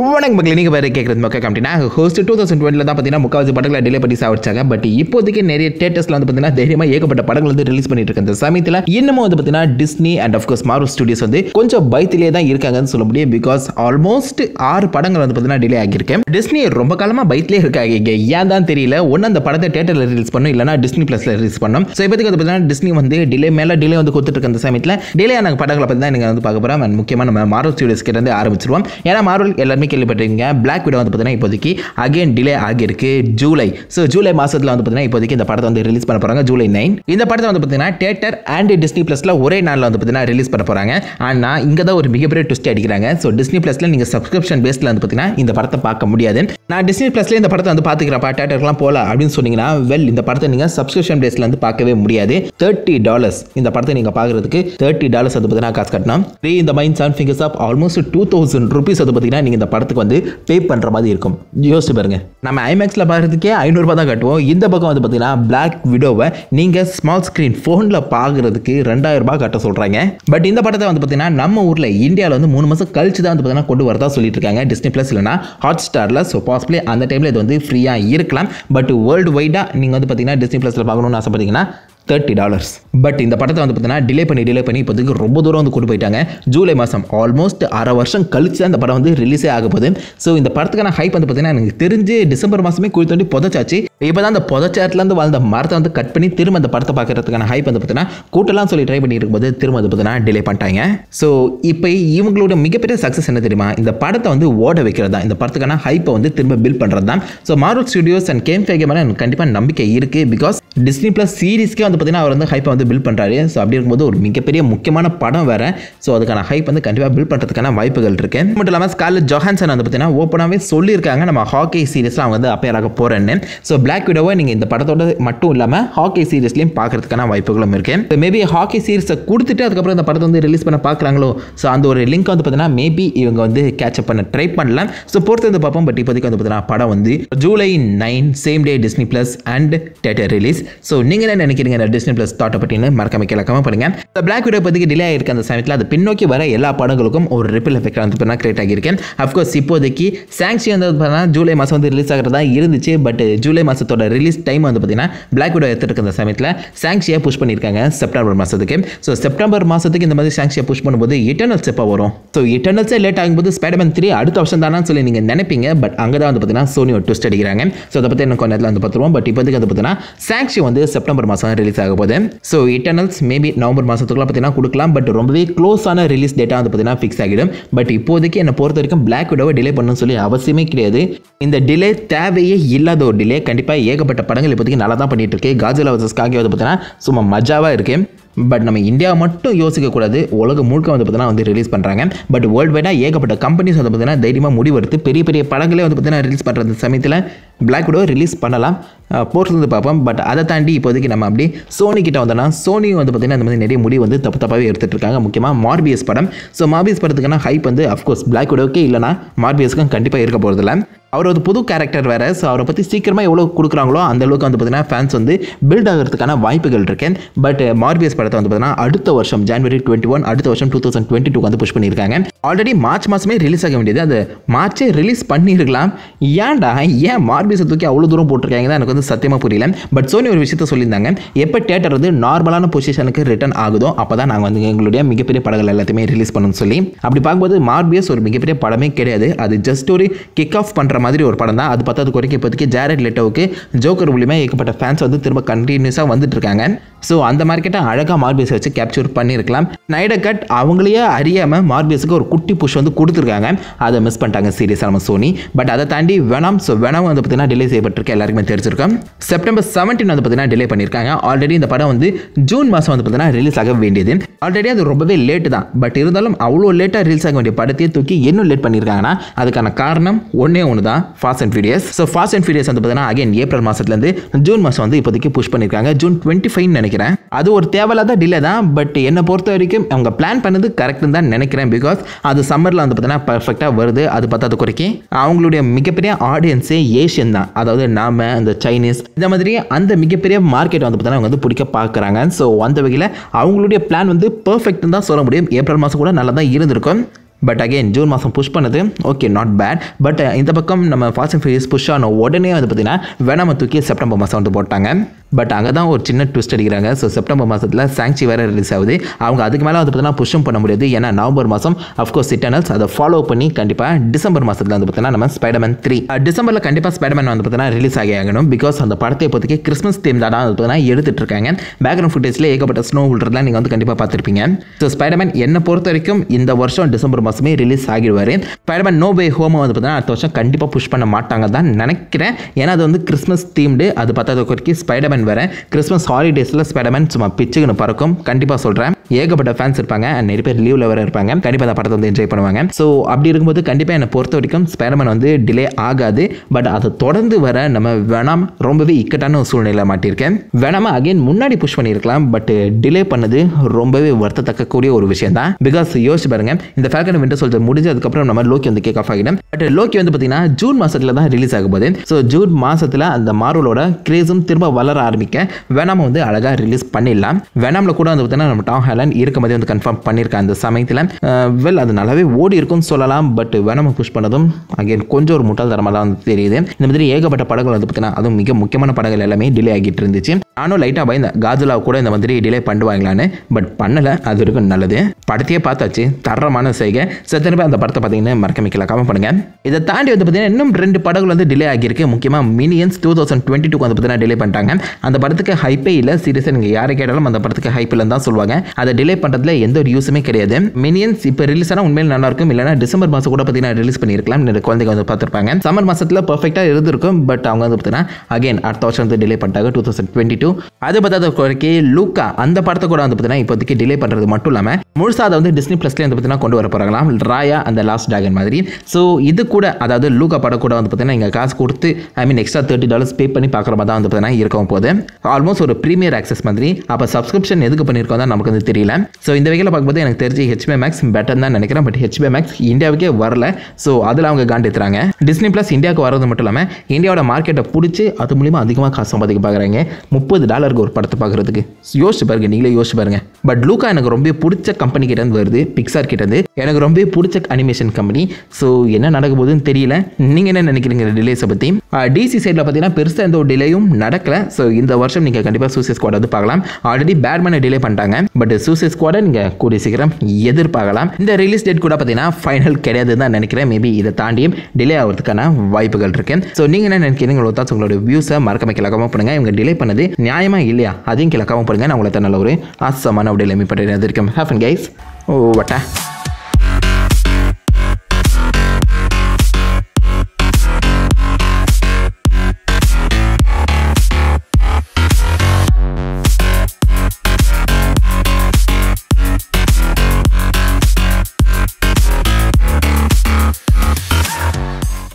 வணக்கம் மக்கள் நீங்கள் வேறு கேட்குறது மக்கள் கம்பெனி நாங்கள் ஹோஸ்ட் டூ தௌசண்ட் டுவெண்ட்டில் தான் பார்த்தீங்கன்னா முக்காவது படங்களை டிலே பண்ணி சாவிச்சாங்க பட் இப்போதைக்கு நிறைய தேட்டர்ஸில் வந்து பார்த்தீங்கன்னா தைரியமாக ஏகப்பட்ட படங்கள் வந்து ரிலீஸ் பண்ணிட்டு இருக்க இந்த சமயத்தில் இன்னமும் வந்து பார்த்தீங்கன்னா Disney and of course Marvel Studios வந்து கொஞ்சம் பயத்திலே தான் இருக்காங்கன்னு சொல்ல முடியும் பிகாஸ் ஆல்மோஸ்ட் ஆறு படங்கள் வந்து பார்த்தீங்கன்னா டிலே ஆகியிருக்கேன் டிஸ்னி ரொம்ப காலமாக பயத்திலே இருக்காங்க இங்கே ஏன் தான் தெரியல ஒன்று அந்த படத்தை தேட்டரில் ரிலீஸ் பண்ணும் இல்லைனா டிஸ்னி ப்ளஸில் ரிலீஸ் பண்ணும் ஸோ இப்போதைக்கு வந்து பார்த்தீங்கன்னா டிஸ்னி வந்து டிலே மேலே டிலே வந்து கொடுத்துட்டு இருக்க இந்த சமயத்தில் டிலே ஆன படங்களை பற்றி தான் நீங்கள் வந்து பார்க்க போகிறோம் அண்ட் முக்கியமாக நம்ம மார்வல் ஸ்டுடியோஸ் கிட்ட வந்து ஆரம்பிச்சிருவோம் ஏன்னா மார்வல் எல்லாரும் எல்லாருமே கேள்விப்பட்டிருக்கீங்க பிளாக் விடோ வந்து பார்த்தீங்கன்னா இப்போதைக்கு அகைன் டிலே ஆகியிருக்கு ஜூலை ஸோ ஜூலை மாதத்தில் வந்து பார்த்தீங்கன்னா இப்போதைக்கு இந்த படத்தை வந்து ரிலீஸ் பண்ண போகிறாங்க ஜூலை நைன் இந்த படத்தை வந்து பார்த்தீங்கன்னா தேட்டர் அண்ட் டிஸ்னி ப்ளஸில் ஒரே நாளில் வந்து பார்த்தீங்கன்னா ரிலீஸ் பண்ண போகிறாங்க ஆனால் இங்கே தான் ஒரு மிகப்பெரிய ட்விஸ்ட் அடிக்கிறாங்க ஸோ டிஸ்னி ப்ளஸில் நீங்கள் சப்ஸ்கிரிப்ஷன் பேஸில் வந்து பார்த்தீங்கன்னா இந்த படத்தை பார்க்க முடியாது நான் டிஸ்னி ப்ளஸ்லேயே இந்த படத்தை வந்து பார்த்துக்கிறப்பா தேட்டருக்குலாம் போகல அப்படின்னு சொன்னீங்கன்னா வெல் இந்த படத்தை நீங்கள் சப்ஸ்கிரிப்ஷன் பேஸில் வந்து பார்க்கவே முடியாது தேர்ட்டி டாலர்ஸ் இந்த படத்தை நீங்கள் பார்க்குறதுக்கு தேர்ட்டி டாலர்ஸ் வந்து பார்த்தீங்கன்னா காசு கட்டணும் த்ரீ இந்த mind seven fingers of almost two thousand rupees வந்து பார்த்தீங்கன்னா நீங்கள் இந்த படத்துக்கு வந்து பே பண்ணுற மாதிரி இருக்கும் யோசிச்சு பாருங்க நம்ம ஐமேக்ஸில் பார்க்குறதுக்கே ஐநூறுரூபா தான் கட்டுவோம் இந்த பக்கம் வந்து பார்த்தீங்கன்னா பிளாக் விடோவை நீங்கள் ஸ்மால் ஸ்க்ரீன் ஃபோனில் பார்க்குறதுக்கு ரெண்டாயிரரூபா கட்ட சொல்கிறாங்க பட் இந்த படத்தை வந்து பார்த்தீங்கன்னா நம்ம ஊரில் இந்தியாவில் வந்து மூணு மாதம் கழிச்சு தான் வந்து பார்த்தீங்கன்னா கொண்டு வரதா சொல்லிட்டு இருக்காங்க டிஸ்னி ப்ளஸ் இல்லைனா ஹாட் ஸ்டாரில் ஸோ பாசிபிளி அந்த டைமில் இது வந்து ஃப்ரீயாக இருக்கலாம் பட் வேர்ல்டு வைடாக நீங்கள் வந்து பார்த்தீங்கன்னா டிஸ்னி ப்ளஸில் பார்க்கணும்னு ஆசைப்பட்டீங்கன்னா தேர்ட்டி டாலர்ஸ் பட் இந்த படத்தை வந்து பார்த்தீங்கன்னா டிலே பண்ணி டிலே பண்ணி இப்போதைக்கு ரொம்ப தூரம் வந்து கூட்டு போயிட்டாங்க ஜூலை மாதம் ஆல்மோஸ்ட் அரை வருஷம் கழிச்சு தான் இந்த படம் வந்து ரிலீஸே ஆக போகுது ஸோ இந்த படத்துக்கான ஹைப் வந்து பார்த்தீங்கன்னா எனக்கு தெரிஞ்சு டிசம்பர் மாதமே குழி புதைச்சாச்சு இப்போ தான் அந்த புதைச்சாட்டிலேருந்து வாழ்ந்த மரத்தை வந்து கட் பண்ணி திரும்ப அந்த படத்தை பார்க்கறதுக்கான ஹைப் வந்து பார்த்தீங்கன்னா கூட்டலாம் சொல்லி ட்ரை பண்ணி இருக்கும்போது திரும்ப வந்து பார்த்தீங்கன்னா டிலே பண்ணிட்டாங்க ஸோ இப்போ இவங்களோட மிகப்பெரிய சக்ஸஸ் என்ன தெரியுமா இந்த படத்தை வந்து ஓட வைக்கிறது தான் இந்த படத்துக்கான ஹைப்பை வந்து திரும்ப பில்ட் பண்ணுறது தான் so Marvel Studios Endgame மேலே எனக்கு கண்டிப்பாக நம்பிக்கை இருக்குது பிகாஸ் டிஸ்னி ப்ளஸ் சீரிஸ்க்கே வந்து பார்த்திங்கன்னா அவர் வந்து ஹைப்பை வந்து பில்ட் பண்ணுறாரு ஸோ அப்படி இருக்கும்போது ஒரு மிகப்பெரிய முக்கியமான படம் வேறு ஸோ அதுக்கான ஹைப் வந்து கண்டிப்பாக பில்ட் பண்ணுறதுக்கான வாய்ப்புகள் இருக்குது மட்டும் இல்லாமல் ஸ்கார்லட் ஜொஹான்சன் வந்து பார்த்திங்கன்னா ஓப்பனாகவே சொல்லியிருக்காங்க நம்ம ஹாக்கி சீரிஸில் அவங்க வந்து அப்பேராக போகிறேன்னு ஸோ பிளாக் விடோவை நீங்கள் இந்த படத்தோட மட்டும் இல்லாமல் ஹாக்கி சீரிஸ்லையும் பார்க்குறதுக்கான வாய்ப்புகளும் இருக்குது இப்போ மேபி ஹாக்கி சீரிஸை கொடுத்துட்டு அதுக்கப்புறம் இந்த படத்தை வந்து ரிலீஸ் பண்ண பார்க்குறாங்களோ ஸோ அந்த ஒரு லிங்க் வந்து பார்த்திங்கன்னா மேபி இவங்க வந்து கேட்சப் பண்ண ட்ரை பண்ணலாம் ஸோ பொறுத்து வந்து பார்ப்போம் பட் இப்போதைக்கு வந்து பார்த்திங்கன்னா படம் வந்து July nine same day Disney plus and theatre release release so நீங்கள் என்ன நினைக்கிறீங்க இந்த டிஸ்னி ப்ளஸ் தாட்டை பற்றினு மறக்காம கீழே பண்ணுங்க இந்த பிளாக் விடோ பற்றி டிலே ஆகிருக்க அந்த சமயத்தில் அது பின்னோக்கி வர எல்லா படங்களுக்கும் ஒரு ரிப்பிள் எஃபெக்ட் வந்து பண்ணால் கிரியேட் ஆகியிருக்கேன் அஃப்கோர்ஸ் இப்போதைக்கு சாங்ஷி வந்து பார்த்தீங்கன்னா ஜூலை மாதம் வந்து ரிலீஸ் ஆகிறதா இருந்துச்சு பட் ஜூலை மாதத்தோட ரிலீஸ் டைம் வந்து பார்த்தீங்கன்னா பிளாக் விடோ எடுத்துருக்க அந்த சமயத்தில் சாங்ஷியை புஷ் பண்ணியிருக்காங்க செப்டம்பர் மாதத்துக்கு ஸோ செப்டம்பர் மாதத்துக்கு இந்த மாதிரி சாங்ஷியை புஷ் பண்ணும்போது இட்டர்னல்ஸ் எப்போ வரும் ஸோ இட்டர்னல்ஸே லேட் ஆகும்போது ஸ்பைடர்மேன் த்ரீ அடுத்த வருஷம் தானே சொல்லி நீங்கள் நினைப்பீங்க பட் அங்கே தான் வந்து பார்த்தீங்கன்னா சோனியோ ட்விஸ்ட் அடிக்கிறாங்க ஸோ அதை பற்றி கொஞ்சம் நேரத்தில் வந்து பார்த்துருவோம் பட் இப்போதைக்கு வந்து பார்த்தீங்கன்னா சாங்ஷி ஆக்சுவலி வந்து செப்டம்பர் மாதம் ரிலீஸ் ஆக போகுது ஸோ இட்டர்னல்ஸ் மேபி நவம்பர் மாதத்துக்குலாம் பார்த்தீங்கன்னா கொடுக்கலாம் பட் ரொம்பவே க்ளோஸான ரிலீஸ் டேட்டாக வந்து பார்த்தீங்கன்னா ஃபிக்ஸ் ஆகிடும் பட் இப்போதைக்கு என்னை பொறுத்த வரைக்கும் பிளாக் விடோவை டிலே பண்ணணும்னு சொல்லி அவசியமே கிடையாது இந்த டிலே தேவையே இல்லாத ஒரு டிலே கண்டிப்பாக ஏகப்பட்ட படங்கள் இப்போதைக்கு நல்லா தான் பண்ணிட்டு இருக்கு காஜில் வர்சஸ் வந்து பார்த்தீங்கன்னா சும்மா மஜாவாக இருக்குது பட் நம்ம இந்தியா மட்டும் யோசிக்கக்கூடாது உலகம் முழுக்க வந்து பார்த்தீங்கன்னா வந்து ரிலீஸ் பண்ணுறாங்க பட் வேர்ல்டு வைடாக ஏகப்பட்ட கம்பெனிஸ் வந்து பார்த்தீங்கன்னா தைரியமாக முடிவெடுத்து பெரிய பெரிய படங்களே வந்து பார்த்தீங்கன்னா ரிலீஸ் பண்ணுற சமயத்தில் பிளாக் விடோ ரிலீஸ் பண்ணலாம் போர்ட்ஸ் வந்து பார்ப்போம் பட் அதை தாண்டி இப்போதைக்கு நம்ம அப்படி சோனி கிட்ட வந்தோம்னா சோனி வந்து பார்த்திங்கன்னா அந்த மாதிரி நிறைய முடிவு வந்து தப்பு தப்பாகவே எடுத்துகிட்டு இருக்காங்க முக்கியமாக மார்பியஸ் படம் ஸோ மார்பியஸ் படத்துக்குன்னா ஹைப் வந்து அஃப்கோர்ஸ் பிளாக் விடோக்கே இல்லைனா மார்பியஸ்க்கும் கண்டிப்பாக இருக்க போகிறதில்ல அவர் வந்து புது கேரக்டர் வேறு ஸோ அவரை பற்றி சீக்கிரமாக எவ்வளோ கொடுக்குறாங்களோ அந்த அளவுக்கு வந்து பார்த்தீங்கன்னா ஃபேன்ஸ் வந்து பில்ட் ஆகிறதுக்கான வாய்ப்புகள் இருக்கேன் பட் மார்பிஎஸ் படத்தை வந்து பார்த்தீங்கன்னா அடுத்த வருஷம் ஜான்வரி டுவெண்ட்டி ஒன் அடுத்த வருஷம் டூ தௌசண்ட் டுவெண்ட்டி டூ வந்து புஷ் பண்ணியிருக்காங்க ஆல்ரெடி மார்ச் மாதமே ரிலீஸ் ஆக வேண்டியது அது மார்ச்சே ரிலீஸ் பண்ணியிருக்கலாம் ஏன்டா ஏன் மார்பிஸை தூக்கி அவ்வளோ தூரம் போட்டிருக்காங்க தான் எனக்கு வந்து சத்தியமாக புரியல பட் சோனி ஒரு விஷயத்த சொல்லியிருந்தாங்க எப்போ தேட்டர் வந்து நார்மலான பொசிஷனுக்கு ரிட்டர்ன் ஆகுதோ அப்போ தான் நாங்கள் வந்து எங்களுடைய மிகப்பெரிய படங்கள் எல்லாத்தையுமே ரிலீஸ் பண்ணணும்னு சொல்லி அப்படி பார்க்கும்போது மார்பியஸ் ஒரு மிகப்பெரிய படமே கிடையாது அது ஜஸ்ட் ஒரு கிக் ஆஃப் பண்ணுற மாதிரி ஒரு படம் தான் அது பத்தாவது குறைக்க இப்போதைக்கு ஜாரட் லெட்டோவுக்கு ஜோக்கர் மூலியமாக ஏகப்பட்ட ஃபேன்ஸ் வந்து திரும்ப கண்டினியூஸாக வந்துட்டு இருக்காங்க ஸோ அந்த மார்க்கெட்டை அழகாக மார்பியஸை வச்சு கேப்சர் பண்ணியிருக்கலாம் கட் அவங்களையே அறியாமல் மார்பியஸுக்கு ஒரு குட்டி புஷ் வந்து கொடுத்துருக்காங்க அதை மிஸ் பண்ணிட்டாங்க சீரியஸாக நம்ம சோனி பட் அதை தாண்டி வெனம் ஸோ வெனம் வந்து பார்த்தீங்கன்னா டிலே செய்யப்பட்டிருக்கு எல்லாருக்குமே தெரிஞ்சிருக்கோம் செப்டம்பர் செவன்டீன் வந்து பார்த்தீங்கன்னா டிலே பண்ணியிருக்காங்க ஆல்ரெடி இந்த படம் வந்து ஜூன் மாதம் வந்து பார்த்தீங்கன்னா ரிலீஸ் ஆக வேண்டியது ஆல்ரெடி அது ரொம்பவே லேட்டு தான் பட் இருந்தாலும் அவ்வளோ லேட்டாக ரிலீஸ் ஆக வேண்டிய படத்தையே தூக்கி இன்னும் லேட் பண்ணியிருக்காங்கன்னா அதுக்கான காரணம் ஒன்றே ஒன்று தான் fast and furious so fast and furious வந்து பார்த்தீங்கன்னா அகைன் ஏப்ரல் மாதத்துலேருந்து ஜூன் மாதம் வந்து இப்போதைக்கு புஷ் பண்ணியிருக்காங்க ஜூன் டுவெண்ட்டி ஃபைவ்னு நினைக்கிறேன் அது ஒரு தேவையில்லாத டிலே தான் பட் என்னை பொறுத்த வரைக்கும் அவங்க பிளான் பண்ணது கரெக்டுன்னு தான் நினைக்கிறேன் பிகாஸ் அது சம்மரில் வந்து பார்த்தீங்கன்னா பர்ஃபெக்டாக வருது அது பத்தாத குறைக்கி அவங்களுடைய மிகப்பெரிய ஆடியன்ஸே ஏஷியன் தான் அதாவது நாம் இந்த சைனீஸ் இந்த மாதிரி அந்த மிகப்பெரிய மார்க்கெட் வந்து பார்த்தீங்கன்னா அவங்க வந்து பிடிக்க பார்க்குறாங்க ஸோ அந்த வகையில் அவங்களுடைய பிளான் வந்து பர்ஃபெக்ட்னு தான் சொல்ல முடியும் ஏப்ரல் மாதம் கூட நல்லா தான் இருந்திருக்கும் பட் அகைன் ஜூன் மாதம் புஷ் பண்ணது ஓகே நாட் பேட் பட் இந்த பக்கம் நம்ம ஃபாஸ்ட் அண்ட் ஃபியூஸ் புஷ் ஆன உடனே வந்து பார்த்தீங்கன்னா வேணாம தூக்கி செப்டம்பர் மாதம் வந்து போட்டாங்க பட் அங்கே தான் ஒரு சின்ன ட்விஸ்ட் அடிக்கிறாங்க ஸோ செப்டம்பர் மாதத்தில் சாங்சி வேறு ரிலீஸ் ஆகுது அவங்க அதுக்கு மேலே வந்து பார்த்தீங்கன்னா புஷ்ஷும் பண்ண முடியாது ஏன்னா நவம்பர் மாதம் அஃப்கோர்ஸ் இட்டர்னல்ஸ் அதை ஃபாலோ பண்ணி கண்டிப்பாக டிசம்பர் மாதத்தில் வந்து பார்த்தீங்கன்னா நம்ம ஸ்பைடர்மேன் த்ரீ டிசம்பரில் கண்டிப்பாக ஸ்பைடர்மேன் வந்து பார்த்தீங்கன்னா ரிலீஸ் ஆகி ஆகணும் பிகாஸ் அந்த படத்தை இப்போதைக்கு கிறிஸ்மஸ் தீம் தான் வந்து பார்த்தீங்கன்னா எடுத்துகிட்டு இருக்காங்க பேக்ரவுண்ட் ஃபுட்டேஜில் ஏகப்பட்ட ஸ்னோ உள்ளதெல்லாம் நீங்கள் வந்து கண்டிப்பாக பார்த்துருப்பீங்க ஸோ ஸ்பைடர்மேன் என்னை பொறுத்த வரைக்கும் இந்த வருஷம் டிசம்பர் மாதம் மாதமே ரிலீஸ் ஆகிடுவார் ஸ்பைடர்மேன் நோ வே ஹோம் வந்து பார்த்தீங்கன்னா அடுத்த வருஷம் கண்டிப்பாக புஷ் பண்ண மாட்டாங்க தான் நினைக்கிறேன் ஏன்னா அது வந்து கிறிஸ்மஸ் தீம்டு அது பத்தாத குறைக்கு ஸ்பைடர்மேன் வரேன் கிறிஸ்மஸ் ஹாலிடேஸில் ஸ்பைடர்மேன் சும்மா பிச்சுக்குன்னு பறக்கும் கண்டிப்பாக சொல்கிறேன் ஏகப்பட்ட ஃபேன்ஸ் இருப்பாங்க அண்ட் நிறைய பேர் லீவில் வர இருப்பாங்க கண்டிப்பாக அந்த படத்தை வந்து என்ஜாய் பண்ணுவாங்க ஸோ அப்படி இருக்கும்போது கண்டிப்பாக என்னை பொறுத்த வரைக்கும் ஸ்பைடர்மேன் வந்து டிலே ஆகாது பட் அதை தொடர்ந்து வர நம்ம வேணாம் ரொம்பவே இக்கட்டான ஒரு சூழ்நிலை மாட்டியிருக்கேன் வேணாம அகைன் முன்னாடி புஷ் பண்ணியிருக்கலாம் பட் டிலே பண்ணது ரொம்பவே வருத்தத்தக்கூடிய ஒரு விஷயம் தான் பிகாஸ் யோசிச்சு பாருங்க இந்த ஃபேக்கன் விண்டர் சோல்ஜர் முடிஞ்சதுக்கப்புறம் நம்ம லோக்கி வந்து கேக் ஆஃப் ஆகிடும் பட் லோக்கி வந்து பார்த்தீங்கன்னா ஜூன் மாசத்துல தான் ரிலீஸ் ஆக போகுது ஸோ ஜூன் மாசத்துல அந்த மார்வலோட கிரேஸும் திரும்ப வளர ஆரம்பிக்க வேணாம வந்து அழகாக ரிலீஸ் பண்ணிடலாம் வேணாம்ல கூட வந்து பார்த்தீங்கன்னா நம்ம டாம் ஹேல பலன் இருக்க வந்து கன்ஃபார்ம் பண்ணியிருக்கேன் அந்த சமயத்தில் வெல் அது நல்லாவே ஓடி இருக்கும்னு சொல்லலாம் பட் வேணாமல் புஷ் பண்ணதும் அகைன் கொஞ்சம் ஒரு முட்டாள்தரமாக தான் வந்து தெரியுது இந்த மாதிரி ஏகப்பட்ட படங்கள் வந்து பார்த்தீங்கன்னா அதுவும் மிக முக்கியமான படங்கள் எல்லாமே டிலே ஆகிட்டு இருந்துச்சு நானும் லைட்டாக பயந்தேன் காஜுலா கூட இந்த மாதிரி டிலே பண்ணுவாங்களான்னு பட் பண்ணலை அது வரைக்கும் நல்லது படத்தையே பார்த்தாச்சு தரமான செய்கை சத்திரமே அந்த படத்தை பார்த்தீங்கன்னா மறக்க மிக்கல கமெண்ட் பண்ணுங்க இதை தாண்டி வந்து பார்த்தீங்கன்னா இன்னும் ரெண்டு படங்கள் வந்து டிலே ஆகியிருக்கு முக்கியமாக மினியன்ஸ் டூ தௌசண்ட் டுவெண்ட்டி டூக்கு வந்து பார்த்தீங்கன்னா டிலே பண்ணிட்டாங்க அந்த படத்துக்கு ஹைப்பே இல்லை சீரியஸாக நீங்கள் யாரை கேட்டாலும் அந்த படத்துக்கு ஹைப் இல்லைன்னு தான் சொல்லுவாங்க அது அதை டிலே பண்ணுறதுல எந்த ஒரு யூஸுமே கிடையாது மினியன்ஸ் இப்போ ரிலீஸ் ஆனால் உண்மையில் நல்லா இருக்கும் இல்லைனா டிசம்பர் மாதம் கூட பார்த்தீங்கன்னா ரிலீஸ் பண்ணியிருக்கலாம் குழந்தைங்க வந்து பார்த்துருப்பாங்க சம்மர் மாதத்தில் பர்ஃபெக்டாக இருந்திருக்கும் பட் அவங்க வந்து பார்த்தீங்கன்னா அகைன் அடுத்த வருஷம் வந்து டிலே பண்ணிட்டாங்க டூ தௌசண்ட் டுவெண்ட்டி டூ அது பார்த்தாத குறைக்கு லூக்கா அந்த படத்தை கூட வந்து பார்த்தீங்கன்னா இப்போதைக்கு டிலே பண்ணுறது மட்டும் இல்லாமல் முழுசாக அதை வந்து டிஸ்னி ப்ளஸ்லேயே வந்து பார்த்தீங்கன்னா கொண்டு வர போகிறாங்களாம் ராயா அந்த லாஸ்ட் டாகன் மாதிரி ஸோ இது கூட அதாவது லூக்கா படம் கூட வந்து பார்த்தீங்கன்னா இங்கே காசு கொடுத்து I mean extra thirty dollars pay பண்ணி பார்க்குற மாதிரி தான் வந்து பார்த்தீங்கன்னா இருக்கும் போது ஆல்மோஸ்ட் ஒரு ப்ரீமியர் ஆக்சஸ் மாதிரி அப்போ சப்ஸ்கிரிப்ஷன் எதுக்கு பண்ணியிருக்கோம் தான் நமக்கு வந்து தெரியல ஸோ இந்த வகையில் பார்க்கும்போது எனக்கு தெரிஞ்சு ஹெச்பி மேக்ஸ் பெட்டர் தான் நினைக்கிறேன் பட் ஹெச்பி மேக்ஸ் இந்தியாவுக்கே வரல ஸோ அதில் அவங்க காண்டித்துறாங்க டிஸ்னி ப்ளஸ் இந்தியாவுக்கு வரது மட்டும் இல்லாமல் இந்தியாவோட மார்க்கெட்டை பிடிச்சி அது மூலிமா அதிகமாக காசு சம்பாதிக்க பார்க்குறாங்க முப்பது டாலருக்கு ஒரு படத்தை பார்க்குறதுக்கு யோசிச்சு பாருங்க நீங்களே யோசிச்சு பாருங்க பட் லூக்கா எனக்கு ரொம்ப பிடிச்ச கம்பெனி கிட்டே வருது பிக்சார் கிட்டேருந்து எனக்கு ரொம்ப பிடிச்ச அனிமேஷன் கம்பெனி ஸோ என்ன நடக்க போகுதுன்னு தெரியல நீங்கள் என்ன நினைக்கிறீங்க டிலேஸை பற்றி டிசி சைடில் பார்த்தீங்கன்னா பெருசாக எந்த ஒரு டிலேயும் நடக்கலை ஸோ இந்த வருஷம் நீங்கள் கண்டிப்பாக சூசியஸ் ஸ்குவாட் வந்து பார்க்கலாம் ஆல்ரெடி பேட்மேனை டிலே பண்ணிட்டாங்க பட் சூசைட் ஸ்குவாடை நீங்கள் கூடிய சீக்கிரம் எதிர்பார்க்கலாம் இந்த ரிலீஸ் டேட் கூட பார்த்தீங்கன்னா ஃபைனல் கிடையாது தான் நினைக்கிறேன் மேபி இதை தாண்டியும் டிலே ஆகிறதுக்கான வாய்ப்புகள் இருக்கு ஸோ நீங்கள் என்ன நினைக்கிறீங்க உங்களோட உங்களோட வியூஸை மறக்காம கிழக்கமாக பண்ணுங்க இவங்க டிலே பண்ணது நியாயமாக இல்லையா அதையும் கிழக்காம பண்ணுங்க நான் உங்களை நல்ல ஒரு ஆசமான அப்படியே லிமிட் பண்ணி இருக்கேன் ஹேஃபன் கைஸ் ஓ வட்டா